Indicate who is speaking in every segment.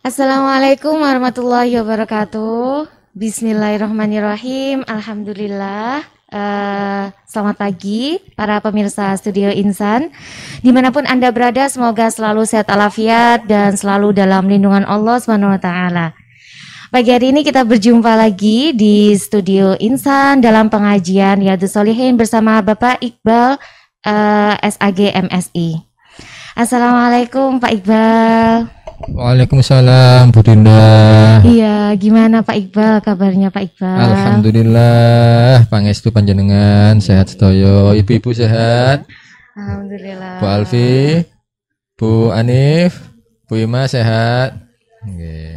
Speaker 1: Assalamualaikum warahmatullahi wabarakatuh. Bismillahirrahmanirrahim. Alhamdulillah. Uh, selamat pagi para pemirsa Studio Insan Dimanapun Anda berada semoga selalu sehat alafiat dan selalu dalam lindungan Allah SWT Pagi hari ini kita berjumpa lagi di Studio Insan dalam pengajian Yadu Solihin bersama Bapak Iqbal uh, eh, SAG MSI Assalamualaikum Pak Iqbal
Speaker 2: Waalaikumsalam Bu Dinda.
Speaker 1: Iya, gimana Pak Iqbal kabarnya Pak Iqbal?
Speaker 2: Alhamdulillah, pangestu panjenengan sehat setoyo, ibu-ibu sehat.
Speaker 1: Alhamdulillah.
Speaker 2: Bu Alfi, Bu Anif, Bu Ima sehat.
Speaker 1: Okay.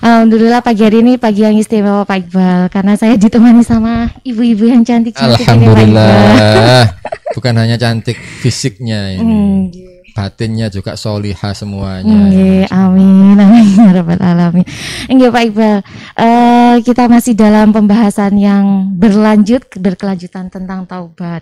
Speaker 1: Alhamdulillah pagi hari ini pagi yang istimewa Pak Iqbal karena saya ditemani sama ibu-ibu yang cantik. Alhamdulillah,
Speaker 2: bukan hanya cantik fisiknya ini. Mm, batinnya juga soliha semuanya. Oke,
Speaker 1: ya, amin amin ya rabbal alamin. Pak Iqbal, uh, kita masih dalam pembahasan yang berlanjut berkelanjutan tentang taubat.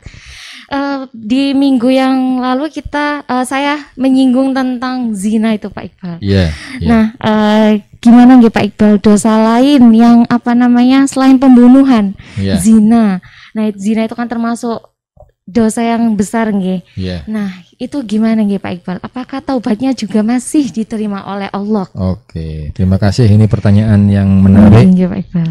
Speaker 1: Uh, di minggu yang lalu kita uh, saya menyinggung tentang zina itu Pak Iqbal. Iya. Yeah, yeah. Nah, uh, gimana nggih Pak Iqbal dosa lain yang apa namanya selain pembunuhan, yeah. zina. Nah, zina itu kan termasuk dosa yang besar nggih. Yeah. Nah, itu gimana nggih Pak Iqbal? Apakah taubatnya juga masih diterima oleh Allah?
Speaker 2: Oke, terima kasih. Ini pertanyaan yang menarik. Nggih Pak Iqbal.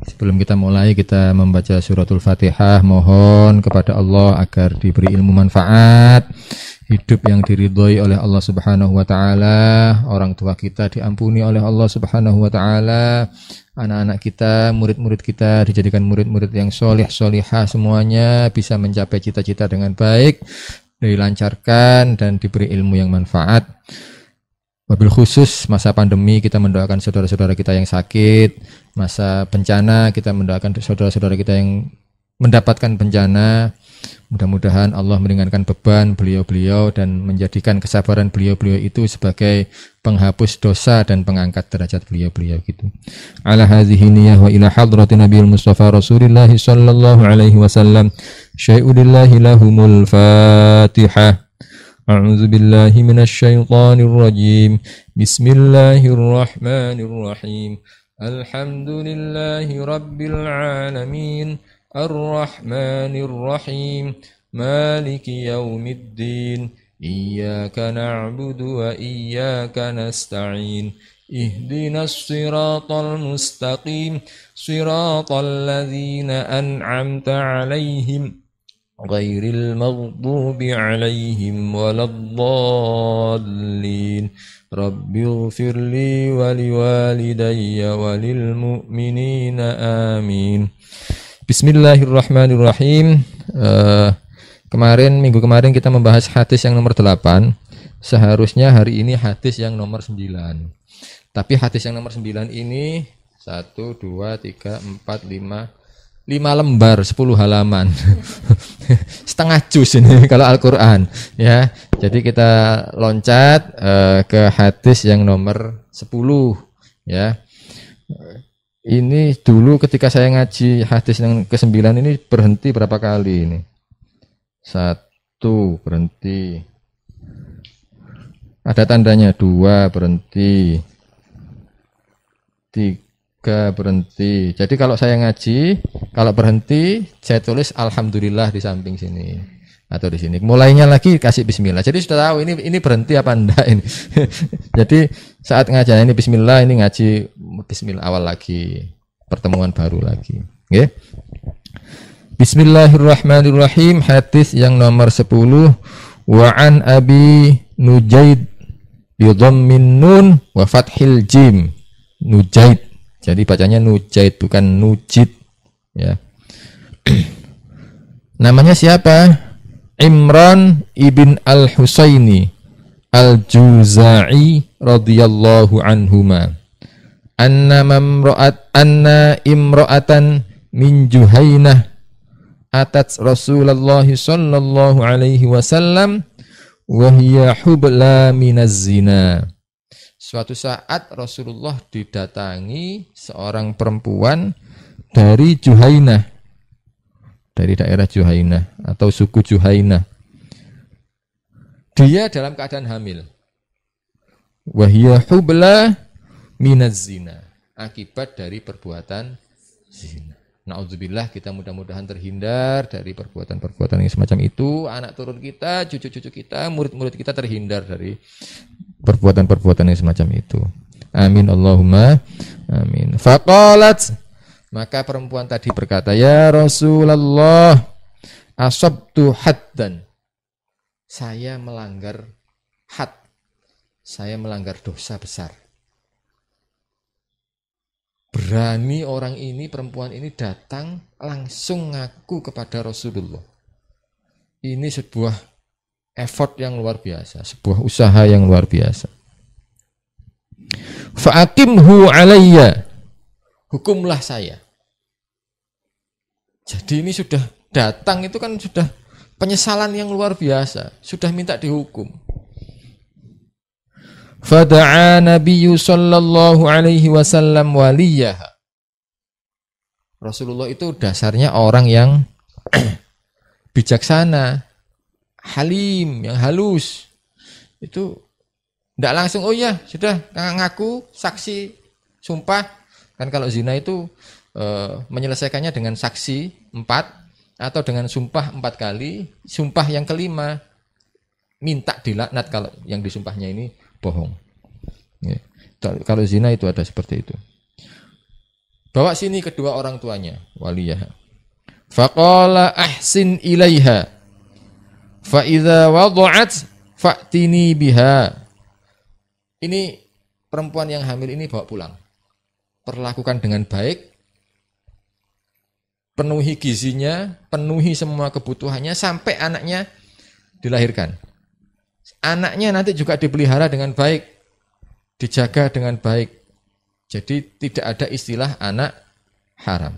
Speaker 2: Sebelum kita mulai, kita membaca suratul Fatihah. Mohon kepada Allah agar diberi ilmu manfaat, hidup yang diridhoi oleh Allah Subhanahu wa taala, orang tua kita diampuni oleh Allah Subhanahu wa taala, anak-anak kita, murid-murid kita dijadikan murid-murid yang solih, solihah semuanya bisa mencapai cita-cita dengan baik, dilancarkan dan diberi ilmu yang manfaat. Wabil khusus masa pandemi kita mendoakan saudara-saudara kita yang sakit, masa bencana kita mendoakan saudara-saudara kita yang mendapatkan bencana, Mudah-mudahan Allah meringankan beban beliau-beliau dan menjadikan kesabaran beliau-beliau itu sebagai penghapus dosa dan pengangkat derajat beliau-beliau gitu. Ala hadhihi niyyah wa ila hadrati nabiyil mustafa Rasulillah sallallahu alaihi wasallam Syai'udillahi lahumul fatihah. أعوذ بالله من الشيطان الرجيم بسم الله الرحمن الرحيم الحمد لله رب العالمين الرحمن الرحيم مالك يوم الدين إياك نعبد وإياك نستعين اهدنا الصراط المستقيم صراط الذين أنعمت عليهم غير المغضوب عليهم ولا الضالين رب اغفر لي ولوالدي وللمؤمنين آمين Bismillahirrahmanirrahim. Uh, kemarin minggu kemarin kita membahas hadis yang nomor 8. Seharusnya hari ini hadis yang nomor 9. Tapi hadis yang nomor 9 ini 1 2 3 4 5 5 lembar 10 halaman. Setengah jus ini kalau Al-Qur'an ya. Jadi kita loncat uh, ke hadis yang nomor 10 ya ini dulu ketika saya ngaji hadis yang ke-9 ini berhenti berapa kali ini? Satu berhenti. Ada tandanya dua berhenti. Tiga berhenti. Jadi kalau saya ngaji, kalau berhenti saya tulis alhamdulillah di samping sini atau di sini. Mulainya lagi kasih bismillah. Jadi sudah tahu ini ini berhenti apa enggak ini. Jadi saat ngajar ini bismillah, ini ngaji bismillah awal lagi, pertemuan baru lagi. Okay? Bismillahirrahmanirrahim. Hadis yang nomor 10 wa an Abi Nujaid dhammin nun wa fathil jim. Nujaid. Jadi bacanya Nujaid bukan Nujid ya. Namanya siapa? Imran ibn al-Husaini al-Juza'i radhiyallahu anhuma anna mamra'at anna imra'atan min Juhainah atat Rasulullah sallallahu alaihi wasallam wa hiya hubla minaz zina Suatu saat Rasulullah didatangi seorang perempuan dari Juhainah dari daerah Juhaina atau suku Juhaina. Dia dalam keadaan hamil. Wahiyah hubla minaz zina. Akibat dari perbuatan zina. Na'udzubillah kita mudah-mudahan terhindar dari perbuatan-perbuatan yang semacam itu. Anak turun kita, cucu-cucu kita, murid-murid kita terhindar dari perbuatan-perbuatan yang semacam itu. Amin Allahumma amin. Faqalat maka perempuan tadi berkata, "Ya Rasulullah, asabtu dan Saya melanggar had. Saya melanggar dosa besar. Berani orang ini, perempuan ini datang langsung ngaku kepada Rasulullah. Ini sebuah effort yang luar biasa, sebuah usaha yang luar biasa. Fa'akimhu alayya hukumlah saya. Jadi ini sudah datang itu kan sudah penyesalan yang luar biasa, sudah minta dihukum. Fada'a Nabi sallallahu alaihi wasallam waliyah. Rasulullah itu dasarnya orang yang bijaksana, halim, yang halus. Itu tidak langsung, oh ya sudah ngaku, saksi, sumpah, Kan kalau zina itu e, menyelesaikannya dengan saksi empat atau dengan sumpah empat kali, sumpah yang kelima minta dilaknat kalau yang disumpahnya ini bohong. Ya. Kalau zina itu ada seperti itu. Bawa sini kedua orang tuanya, waliyah. Fakola ahsin ilaiha. faiza wal fa'tini biha. Ini perempuan yang hamil ini bawa pulang perlakukan dengan baik, penuhi gizinya, penuhi semua kebutuhannya sampai anaknya dilahirkan. Anaknya nanti juga dipelihara dengan baik, dijaga dengan baik. Jadi tidak ada istilah anak haram.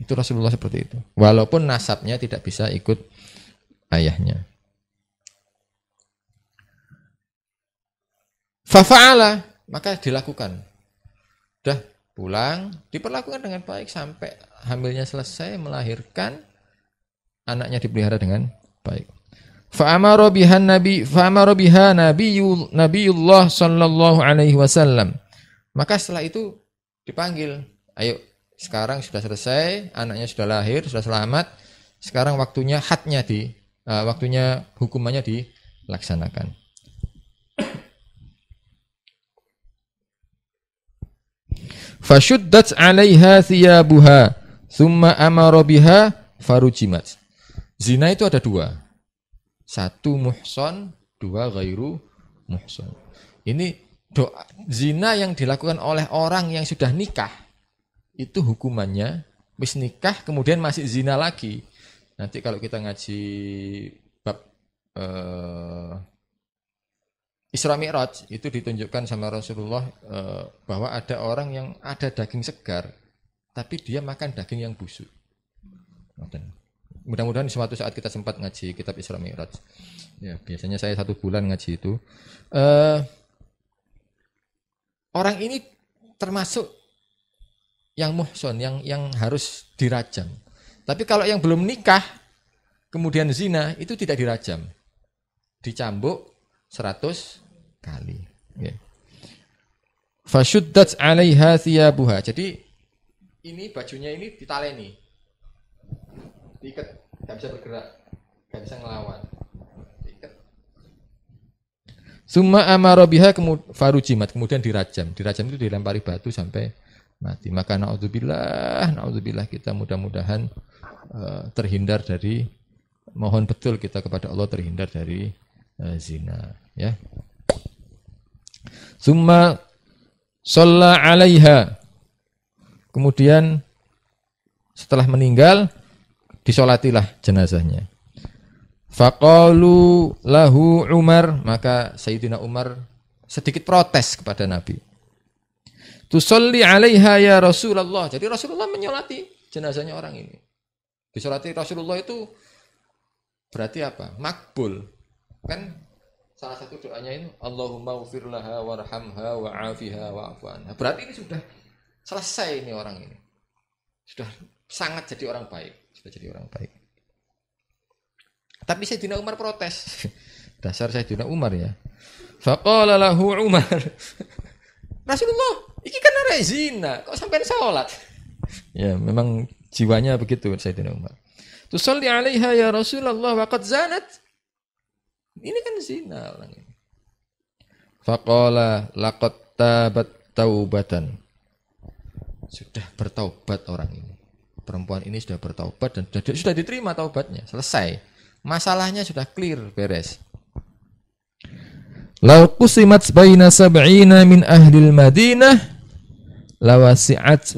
Speaker 2: Itu Rasulullah seperti itu. Walaupun nasabnya tidak bisa ikut ayahnya. Fafa'ala, maka dilakukan. Dah pulang, diperlakukan dengan baik sampai hamilnya selesai melahirkan anaknya dipelihara dengan baik. Fa'amara nabi fa'amara biha nabiyul nabiyullah sallallahu alaihi wasallam. Maka setelah itu dipanggil, ayo sekarang sudah selesai, anaknya sudah lahir, sudah selamat. Sekarang waktunya hatnya di uh, waktunya hukumannya dilaksanakan. Fashuddat 'alaiha thiyabuha, thumma amara biha farujimat. Zina itu ada dua. Satu muhson, dua ghairu muhson. Ini doa zina yang dilakukan oleh orang yang sudah nikah itu hukumannya wis nikah kemudian masih zina lagi. Nanti kalau kita ngaji bab eh, Isra Mi'raj itu ditunjukkan sama Rasulullah eh, bahwa ada orang yang ada daging segar tapi dia makan daging yang busuk. Mudah-mudahan suatu saat kita sempat ngaji kitab Isra Mi'raj. Ya, biasanya saya satu bulan ngaji itu. Eh, orang ini termasuk yang muhson, yang yang harus dirajam. Tapi kalau yang belum nikah kemudian zina itu tidak dirajam. Dicambuk 100 kali. Fasyuddat alaiha thiyabuha. Jadi ini bajunya ini ditaleni. Diikat, nggak bisa bergerak, nggak bisa ngelawan. Diikat. Summa amara biha farujimat, kemudian dirajam. Dirajam itu dilempari batu sampai mati. Maka naudzubillah, naudzubillah kita mudah-mudahan eh, terhindar dari mohon betul kita kepada Allah terhindar dari eh, zina, ya. Summa sholla alaiha. Kemudian setelah meninggal disolatilah jenazahnya. Faqalu lahu Umar, maka Sayyidina Umar sedikit protes kepada Nabi. Tusolli alaiha ya Rasulullah. Jadi Rasulullah menyolati jenazahnya orang ini. Disolati Rasulullah itu berarti apa? Makbul. Kan salah satu doanya itu Allahumma ufirlaha warhamha wa'afiha wa'afu anha. Berarti ini sudah selesai ini orang ini. Sudah sangat jadi orang baik, sudah jadi orang baik. Tapi Sayyidina Umar protes. Dasar Sayyidina Umar ya. Faqala lahu Umar. Rasulullah, iki kan ada zina, kok sampai sholat? Ya, memang jiwanya begitu Sayyidina Umar. Tusalli alaiha ya Rasulullah waqad zanat ini kan zina orang ini. Faqala laqad tabat taubatan. Sudah bertaubat orang ini. Perempuan ini sudah bertaubat dan sudah, sudah diterima taubatnya, selesai. Masalahnya sudah clear, beres. Lau qusimat baina sab'ina min ahlil Madinah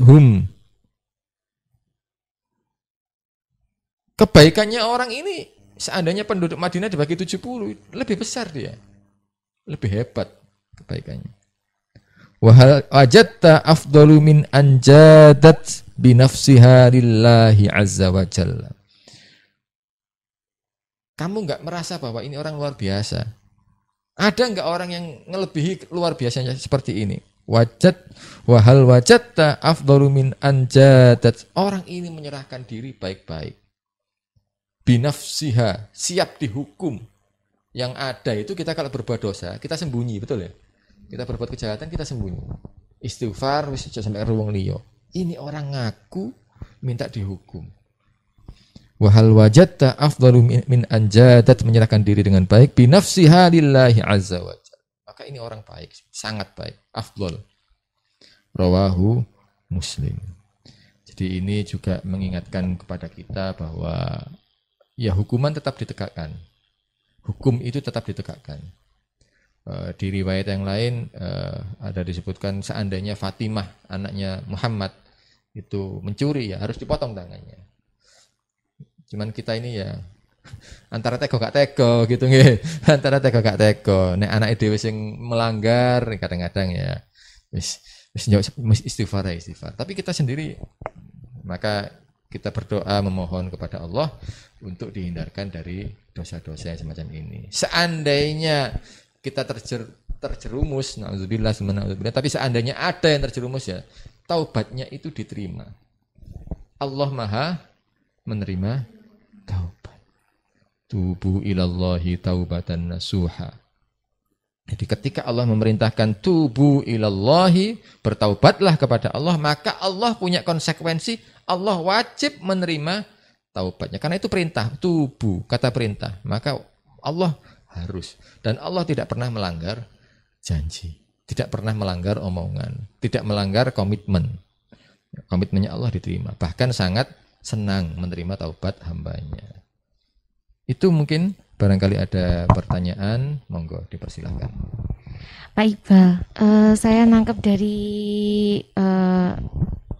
Speaker 2: hum Kebaikannya orang ini seandainya penduduk Madinah dibagi 70, lebih besar dia. Lebih hebat kebaikannya. Wahal ajatta afdalu min anjadat binafsiha lillahi azza wa jalla. Kamu nggak merasa bahwa ini orang luar biasa? Ada nggak orang yang ngelebihi luar biasanya seperti ini? Wajat wahal wajatta afdalu min anjadat. Orang ini menyerahkan diri baik-baik binafsiha, siap dihukum. Yang ada itu kita kalau berbuat dosa, kita sembunyi, betul ya? Kita berbuat kejahatan, kita sembunyi. Istighfar, wis sampai ruang liyo. Ini orang ngaku minta dihukum. Wahal wajatta afdalu min, min anjadat menyerahkan diri dengan baik binafsiha lillahi azza wa Maka ini orang baik, sangat baik, afdal. Rawahu Muslim. Jadi ini juga mengingatkan kepada kita bahwa ya hukuman tetap ditegakkan. Hukum itu tetap ditegakkan. E, di riwayat yang lain e, ada disebutkan seandainya Fatimah anaknya Muhammad itu mencuri ya harus dipotong tangannya. Cuman kita ini ya antara teko gak teko gitu nih, Antara teko gak teko. Nek anak itu yang melanggar kadang-kadang ya wis wis istighfar ya istighfar. Tapi kita sendiri maka kita berdoa memohon kepada Allah untuk dihindarkan dari dosa-dosa yang semacam ini. Seandainya kita terjer, terjerumus, nauzubillah sebenarnya, tapi seandainya ada yang terjerumus ya, taubatnya itu diterima. Allah Maha menerima taubat. Tubuh ilallahi taubatan nasuha jadi ketika Allah memerintahkan tubuh ilallahi, bertaubatlah kepada Allah, maka Allah punya konsekuensi, Allah wajib menerima taubatnya. Karena itu perintah, tubuh kata perintah. Maka Allah harus. Dan Allah tidak pernah melanggar janji. Tidak pernah melanggar omongan. Tidak melanggar komitmen. Komitmennya Allah diterima. Bahkan sangat senang menerima taubat hambanya. Itu mungkin Barangkali ada pertanyaan, monggo dipersilahkan.
Speaker 1: Pak Iqbal, uh, saya nangkep dari uh,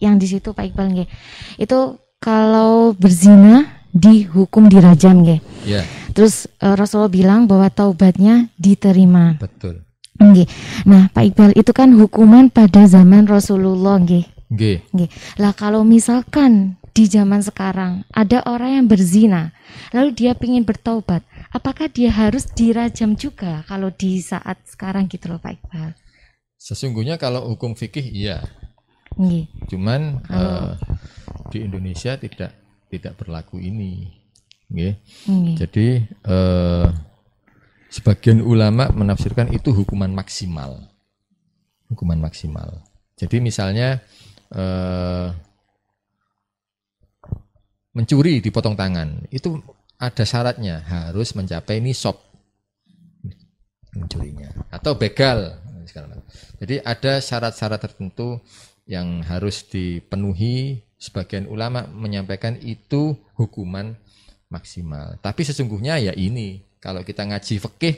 Speaker 1: yang di situ Pak Iqbal nggih. Itu kalau berzina dihukum dirajam nggih. Yeah. Terus uh, Rasulullah bilang bahwa taubatnya diterima. Betul. Nggih. Nah, Pak Iqbal itu kan hukuman pada zaman Rasulullah nggih. Nggih. Nggih. Lah kalau misalkan di zaman sekarang ada orang yang berzina, lalu dia ingin bertaubat, apakah dia harus dirajam juga kalau di saat sekarang gitu loh Pak Iqbal?
Speaker 2: Sesungguhnya kalau hukum fikih iya. Nggih. Cuman uh, di Indonesia tidak tidak berlaku ini. Nggih. Nggih. Jadi uh, sebagian ulama menafsirkan itu hukuman maksimal. Hukuman maksimal. Jadi misalnya uh, mencuri dipotong tangan itu ada syaratnya harus mencapai nisab mencurinya atau begal jadi ada syarat-syarat tertentu yang harus dipenuhi sebagian ulama menyampaikan itu hukuman maksimal tapi sesungguhnya ya ini kalau kita ngaji fikih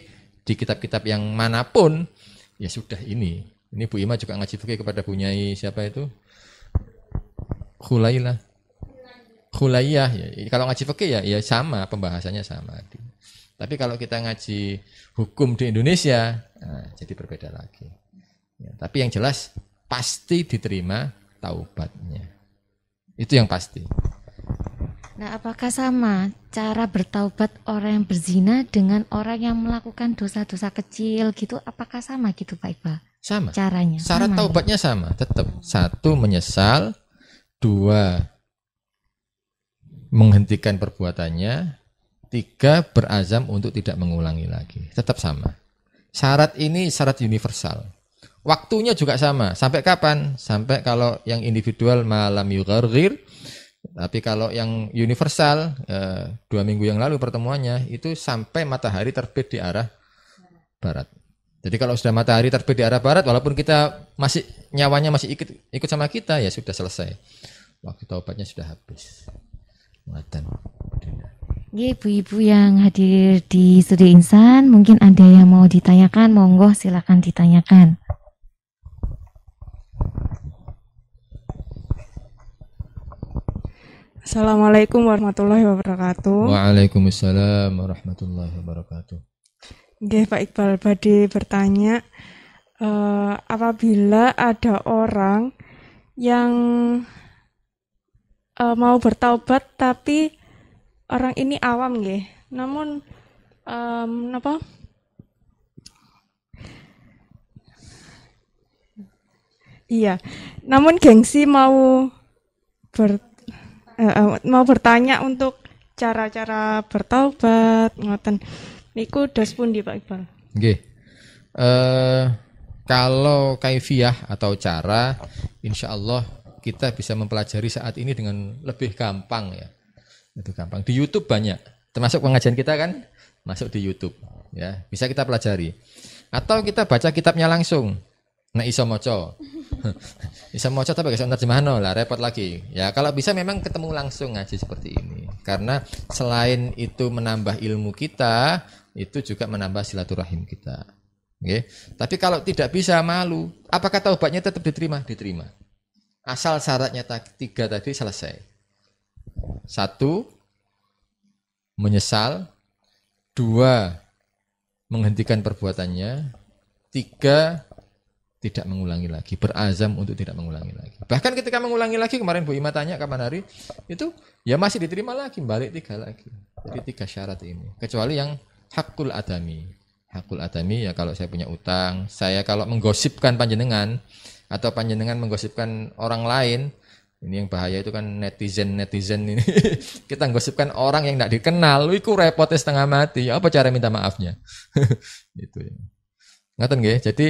Speaker 2: di kitab-kitab yang manapun ya sudah ini ini Bu Ima juga ngaji fikih kepada Bu Nyai siapa itu Khulailah Hulayah ya. Kalau ngaji fikih ya ya sama pembahasannya sama. Tapi kalau kita ngaji hukum di Indonesia nah, jadi berbeda lagi. Ya, tapi yang jelas pasti diterima taubatnya. Itu yang pasti.
Speaker 1: Nah, apakah sama cara bertaubat orang yang berzina dengan orang yang melakukan dosa-dosa kecil gitu? Apakah sama gitu, Pak Iba? Sama. Caranya. Syarat sama taubatnya ya?
Speaker 2: sama, tetap. Satu menyesal, dua menghentikan perbuatannya, tiga berazam untuk tidak mengulangi lagi. Tetap sama. Syarat ini syarat universal. Waktunya juga sama. Sampai kapan? Sampai kalau yang individual malam yugarir. tapi kalau yang universal eh, dua minggu yang lalu pertemuannya itu sampai matahari terbit di arah barat. Jadi kalau sudah matahari terbit di arah barat, walaupun kita masih nyawanya masih ikut ikut sama kita ya sudah selesai. Waktu taubatnya sudah habis. Buatan.
Speaker 1: Ya, ibu-ibu yang hadir di studi Insan, mungkin ada yang mau ditanyakan, monggo silakan ditanyakan.
Speaker 3: Assalamualaikum warahmatullahi wabarakatuh.
Speaker 2: Waalaikumsalam warahmatullahi wabarakatuh.
Speaker 3: Ya, Pak Iqbal Badi bertanya, uh, apabila ada orang yang uh, mau bertaubat tapi orang ini awam nggih. Namun um, apa? Iya. Namun gengsi mau ber, uh, mau bertanya untuk cara-cara bertaubat ngoten. Niku dos pundi Pak Iqbal?
Speaker 2: Nggih. Okay. uh, kalau kaifiah atau cara insya Allah kita bisa mempelajari saat ini dengan lebih gampang ya. Lebih gampang. Di YouTube banyak. Termasuk pengajian kita kan masuk di YouTube ya. Bisa kita pelajari. Atau kita baca kitabnya langsung. Nah iso moco. iso moco tapi gak terjemahan no lah repot lagi. Ya kalau bisa memang ketemu langsung ngaji seperti ini. Karena selain itu menambah ilmu kita, itu juga menambah silaturahim kita. Okay. Tapi kalau tidak bisa malu, apakah taubatnya tetap diterima? Diterima. Asal syaratnya tiga tadi selesai. Satu, menyesal. Dua, menghentikan perbuatannya. Tiga, tidak mengulangi lagi. Berazam untuk tidak mengulangi lagi. Bahkan ketika mengulangi lagi, kemarin Bu Ima tanya kapan hari, itu ya masih diterima lagi, balik tiga lagi. Jadi tiga syarat ini. Kecuali yang hakul adami. Hakul adami ya kalau saya punya utang, saya kalau menggosipkan panjenengan, atau panjenengan menggosipkan orang lain ini yang bahaya itu kan netizen netizen ini kita gosipkan orang yang tidak dikenal lu iku repotnya setengah mati apa cara minta maafnya itu ya ngatain gak jadi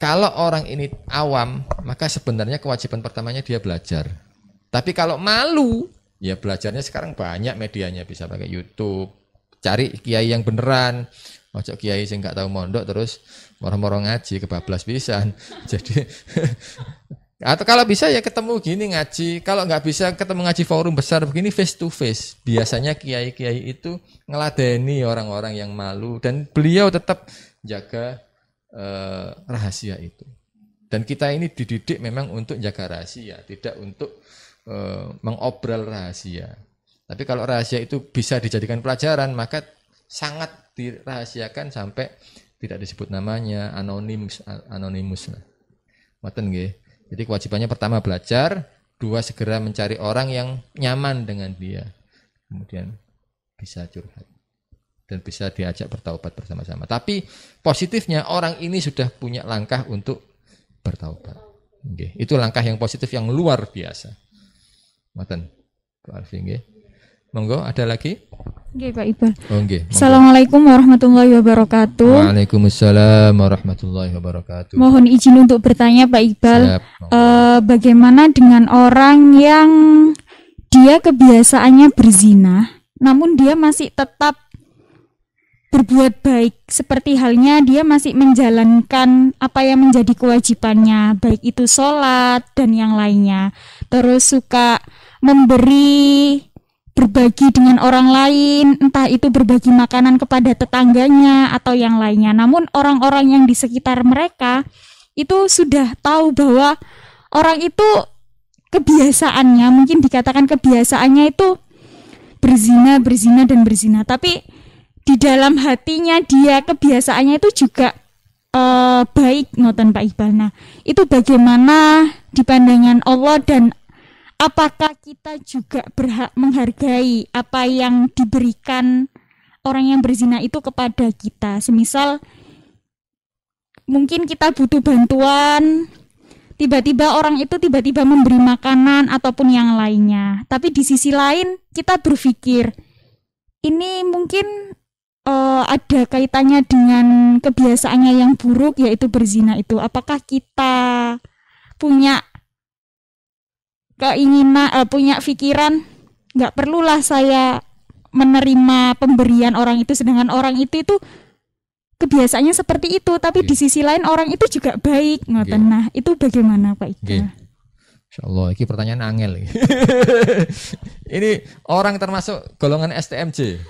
Speaker 2: kalau orang ini awam maka sebenarnya kewajiban pertamanya dia belajar tapi kalau malu ya belajarnya sekarang banyak medianya bisa pakai YouTube cari kiai yang beneran Ojo kiai sing gak tahu mondok terus moro-moro ngaji kebablas bisa Jadi atau kalau bisa ya ketemu gini ngaji. Kalau nggak bisa ketemu ngaji forum besar begini face to face. Biasanya kiai-kiai itu ngeladeni orang-orang yang malu dan beliau tetap jaga eh, rahasia itu. Dan kita ini dididik memang untuk jaga rahasia, tidak untuk eh, mengobral rahasia. Tapi kalau rahasia itu bisa dijadikan pelajaran, maka sangat dirahasiakan sampai tidak disebut namanya anonimus anonimus lah. Maten nggih. Jadi kewajibannya pertama belajar, dua segera mencari orang yang nyaman dengan dia. Kemudian bisa curhat dan bisa diajak bertaubat bersama-sama. Tapi positifnya orang ini sudah punya langkah untuk bertaubat. Nggih. Itu langkah yang positif yang luar biasa. Maten. Pak Arfi nggih. Monggo, ada lagi?
Speaker 3: Oke, Pak Iqbal. Oke. Oh, Assalamualaikum warahmatullahi wabarakatuh.
Speaker 2: Waalaikumsalam warahmatullahi wabarakatuh.
Speaker 3: Mohon izin untuk bertanya Pak Iqbal. Eh, bagaimana dengan orang yang dia kebiasaannya berzina, namun dia masih tetap berbuat baik seperti halnya dia masih menjalankan apa yang menjadi kewajibannya baik itu sholat dan yang lainnya terus suka memberi berbagi dengan orang lain, entah itu berbagi makanan kepada tetangganya atau yang lainnya. Namun orang-orang yang di sekitar mereka itu sudah tahu bahwa orang itu kebiasaannya mungkin dikatakan kebiasaannya itu berzina, berzina dan berzina. Tapi di dalam hatinya dia kebiasaannya itu juga uh, baik ngoten Pak Iqbal. Nah, itu bagaimana di pandangan Allah dan apakah kita juga berhak menghargai apa yang diberikan orang yang berzina itu kepada kita semisal mungkin kita butuh bantuan tiba-tiba orang itu tiba-tiba memberi makanan ataupun yang lainnya tapi di sisi lain kita berpikir ini mungkin uh, ada kaitannya dengan kebiasaannya yang buruk yaitu berzina itu apakah kita punya keinginan uh, punya pikiran nggak perlulah saya menerima pemberian orang itu sedangkan orang itu itu kebiasaannya seperti itu tapi yeah. di sisi lain orang itu juga baik ngoten yeah. nah itu bagaimana Pak
Speaker 2: Ika? Yeah. Insya Allah, ini pertanyaan angel. ini orang termasuk golongan STMJ.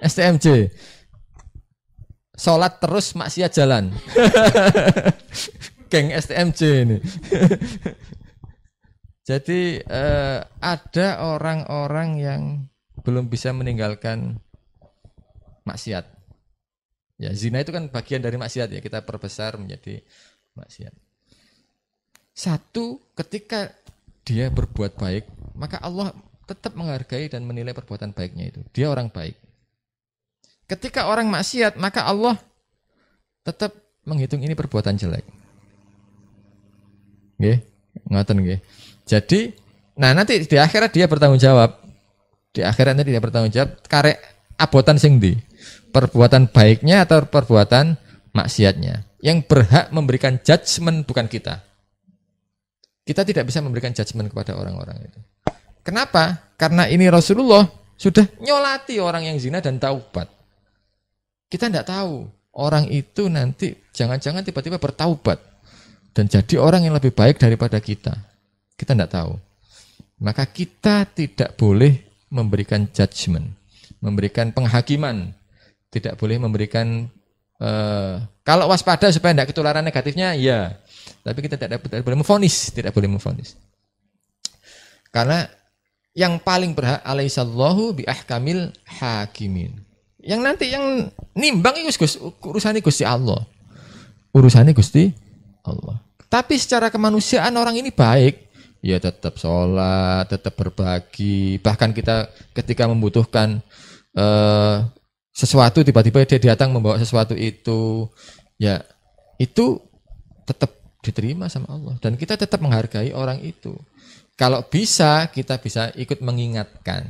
Speaker 2: STMJ. Sholat terus maksiat jalan. Geng STMJ ini. Jadi eh, ada orang-orang yang belum bisa meninggalkan maksiat. Ya, zina itu kan bagian dari maksiat ya, kita perbesar menjadi maksiat. Satu, ketika dia berbuat baik, maka Allah tetap menghargai dan menilai perbuatan baiknya itu. Dia orang baik. Ketika orang maksiat, maka Allah tetap menghitung ini perbuatan jelek. Oke, ngaten nggih. Jadi, nah nanti di akhirat dia bertanggung jawab. Di akhirat nanti dia bertanggung jawab karek abotan sing di perbuatan baiknya atau perbuatan maksiatnya. Yang berhak memberikan judgement bukan kita. Kita tidak bisa memberikan judgement kepada orang-orang itu. Kenapa? Karena ini Rasulullah sudah nyolati orang yang zina dan taubat. Kita tidak tahu orang itu nanti jangan-jangan tiba-tiba bertaubat dan jadi orang yang lebih baik daripada kita. Kita tidak tahu. Maka kita tidak boleh memberikan judgement, memberikan penghakiman, tidak boleh memberikan uh, kalau waspada supaya tidak ketularan negatifnya, ya. Tapi kita tidak, tidak boleh memfonis, tidak boleh memfonis. Karena yang paling berhak alaihissallahu bi ahkamil hakimin. Yang nanti yang nimbang itu Gus, urusannya Gusti Allah. Urusannya Gusti Allah. Tapi secara kemanusiaan orang ini baik ya tetap sholat, tetap berbagi. Bahkan kita ketika membutuhkan uh, sesuatu tiba-tiba dia datang membawa sesuatu itu, ya itu tetap diterima sama Allah dan kita tetap menghargai orang itu. Kalau bisa kita bisa ikut mengingatkan.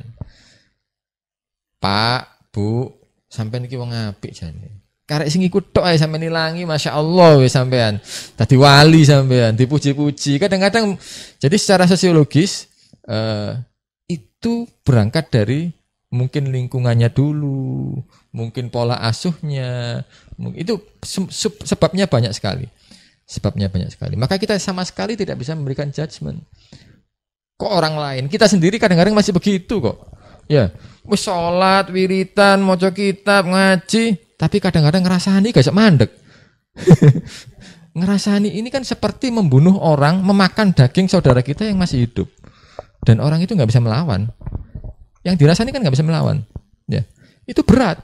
Speaker 2: Pak, Bu, sampai niki mau apik jane. Karek sing ikut tok ae sampean nilangi Masya Allah wis sampean. Tadi wali sampean, dipuji-puji. Kadang-kadang jadi secara sosiologis eh, itu berangkat dari mungkin lingkungannya dulu, mungkin pola asuhnya, itu sebabnya banyak sekali. Sebabnya banyak sekali. Maka kita sama sekali tidak bisa memberikan judgement. Kok orang lain? Kita sendiri kadang-kadang masih begitu kok. Ya, wis salat, wiritan, maca kitab, ngaji, tapi kadang-kadang ngerasani gak mandek. ngerasani ini kan seperti membunuh orang, memakan daging saudara kita yang masih hidup. Dan orang itu nggak bisa melawan. Yang dirasani kan nggak bisa melawan. Ya, itu berat.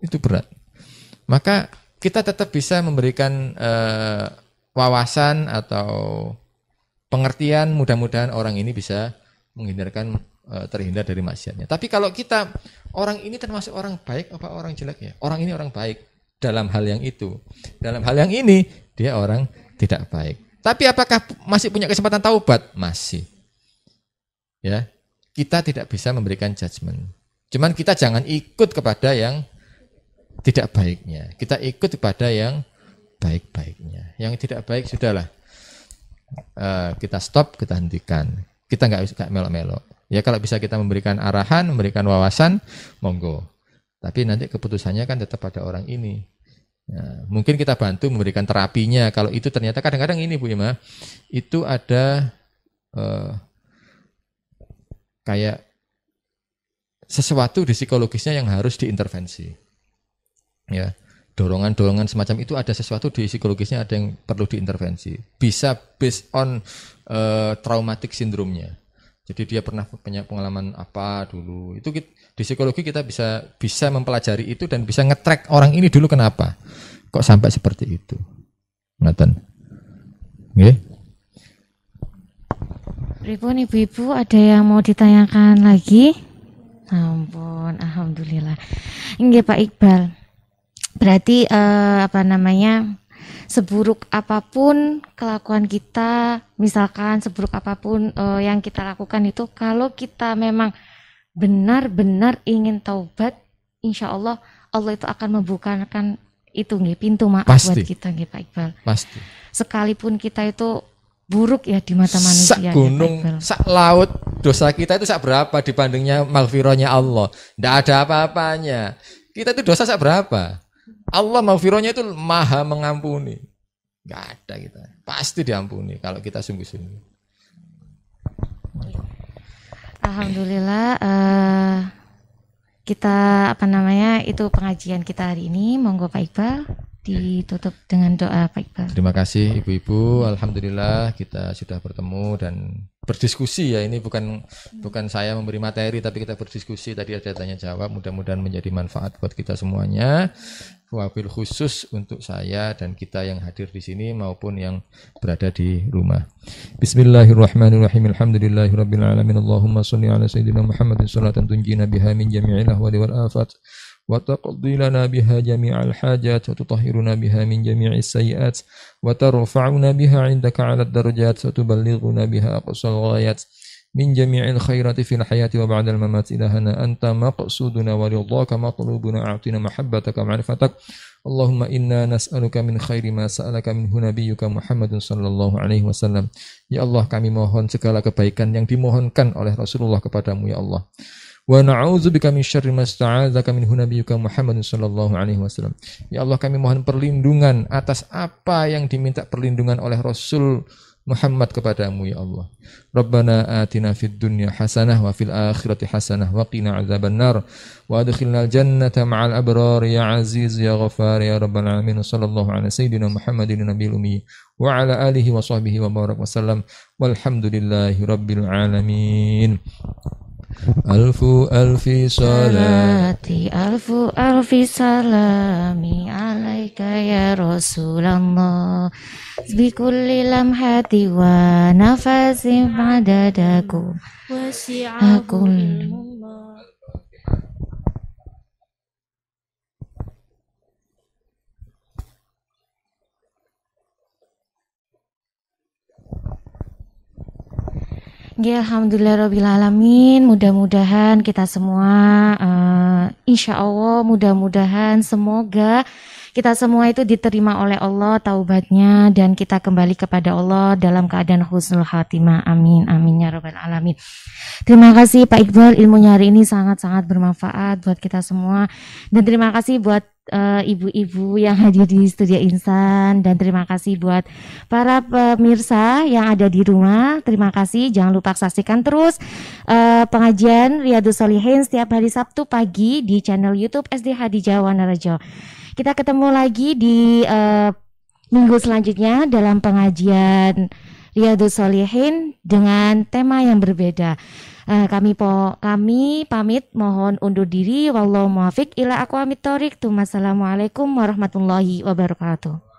Speaker 2: Itu berat. Maka kita tetap bisa memberikan eh, wawasan atau pengertian mudah-mudahan orang ini bisa menghindarkan Eh, terhindar dari maksiatnya. Tapi kalau kita orang ini termasuk orang baik apa orang jelek ya? Orang ini orang baik dalam hal yang itu. Dalam hal yang ini dia orang tidak baik. Tapi apakah masih punya kesempatan taubat? Masih. Ya. Kita tidak bisa memberikan judgement. Cuman kita jangan ikut kepada yang tidak baiknya. Kita ikut kepada yang baik-baiknya. Yang tidak baik sudahlah. Uh, kita stop, kita hentikan. Kita nggak nggak melok-melok. Ya kalau bisa kita memberikan arahan, memberikan wawasan, monggo. Tapi nanti keputusannya kan tetap pada orang ini. Nah, mungkin kita bantu memberikan terapinya. Kalau itu ternyata kadang-kadang ini Bu Ima, itu ada eh, kayak sesuatu di psikologisnya yang harus diintervensi. Ya, dorongan-dorongan semacam itu ada sesuatu di psikologisnya ada yang perlu diintervensi. Bisa based on eh, traumatic syndrome-nya. Jadi dia pernah punya pengalaman apa dulu. Itu kita, di psikologi kita bisa bisa mempelajari itu dan bisa ngetrack orang ini dulu kenapa kok sampai seperti itu. Ngaten. Nggih.
Speaker 1: Okay. ibu-ibu ada yang mau ditanyakan lagi? Ampun, alhamdulillah. Nggih Pak Iqbal. Berarti eh, apa namanya? seburuk apapun kelakuan kita, misalkan seburuk apapun uh, yang kita lakukan itu, kalau kita memang benar-benar ingin taubat, insya Allah Allah itu akan membukakan itu nih pintu maaf Pasti. buat kita nih Pak Iqbal. Pasti. Sekalipun kita itu buruk ya di mata manusia. Sak gunung, ya,
Speaker 2: sak laut dosa kita itu sak berapa dibandingnya malfironya Allah. Tidak ada apa-apanya. Kita itu dosa sak berapa? Allah maufironya itu maha mengampuni. Gak ada kita. Gitu. Pasti diampuni kalau kita sungguh-sungguh.
Speaker 1: Alhamdulillah uh, kita apa namanya itu pengajian kita hari ini. Monggo Pak Iqbal ditutup dengan doa Pak Iqbal.
Speaker 2: Terima kasih ibu-ibu. Alhamdulillah kita sudah bertemu dan berdiskusi ya ini bukan bukan saya memberi materi tapi kita berdiskusi tadi ada tanya jawab mudah-mudahan menjadi manfaat buat kita semuanya wabil khusus untuk saya dan kita yang hadir di sini maupun yang berada di rumah. Bismillahirrahmanirrahim. Alhamdulillahirrahmanirrahim Allahumma salli ala sayyidina Muhammadin salatan tunjina biha min jami'il ahwali wal afat. وتقضي لنا بها جميع الحاجات وتطهرنا بها من جميع السيئات وترفعنا بها عندك على الدرجات وتبلغنا بها أقصى الغايات من جميع الخيرات في الحياة وبعد الممات إلهنا أنت مقصودنا ورضاك مطلوبنا أعطنا محبتك ومعرفتك اللهم إنا نسألك من خير ما سألك منه نبيك صلى الله عليه وسلم يا الله kami mohon segala kebaikan yang dimohonkan oleh Rasulullah kepadamu ya Allah wa bika min syarri masta'adzaka sta'adzaka minhu nabiyuka Muhammadin sallallahu alaihi wasallam. Ya Allah kami mohon perlindungan atas apa yang diminta perlindungan oleh Rasul Muhammad kepadamu ya Allah. Rabbana atina fid dunya hasanah wa fil akhirati hasanah wa qina azabannar wa adkhilnal jannata ma'al abrar ya aziz ya ghafar ya rabbal alamin sallallahu ala sayyidina Muhammadin nabiyil ummi wa ala alihi wa sahbihi wa barak wa sallam walhamdulillahi rabbil alamin. Alfu alfi salati
Speaker 1: Alfu alfi salami Alaika ya Rasulullah Bikulli lamhati wa nafasim adadaku Wasi'akul Ya, Alhamdulillah Alamin. Mudah-mudahan kita semua uh, Insya Allah mudah-mudahan semoga kita semua itu diterima oleh Allah taubatnya dan kita kembali kepada Allah dalam keadaan husnul khatimah. Amin. Amin ya rabbal alamin. Terima kasih Pak Iqbal ilmunya hari ini sangat-sangat bermanfaat buat kita semua dan terima kasih buat eh, ibu-ibu uh, yang hadir di Studio Insan dan terima kasih buat para pemirsa yang ada di rumah. Terima kasih. Jangan lupa saksikan terus uh, pengajian Riyadus Solihin setiap hari Sabtu pagi di channel YouTube SDH di Jawa Narajo. Kita ketemu lagi di uh, minggu selanjutnya dalam pengajian Riyadus Solihin dengan tema yang berbeda. Uh, kami po, kami pamit mohon undur diri. Wallahu muafiq ila aku amit thoriq. Wassalamualaikum warahmatullahi wabarakatuh.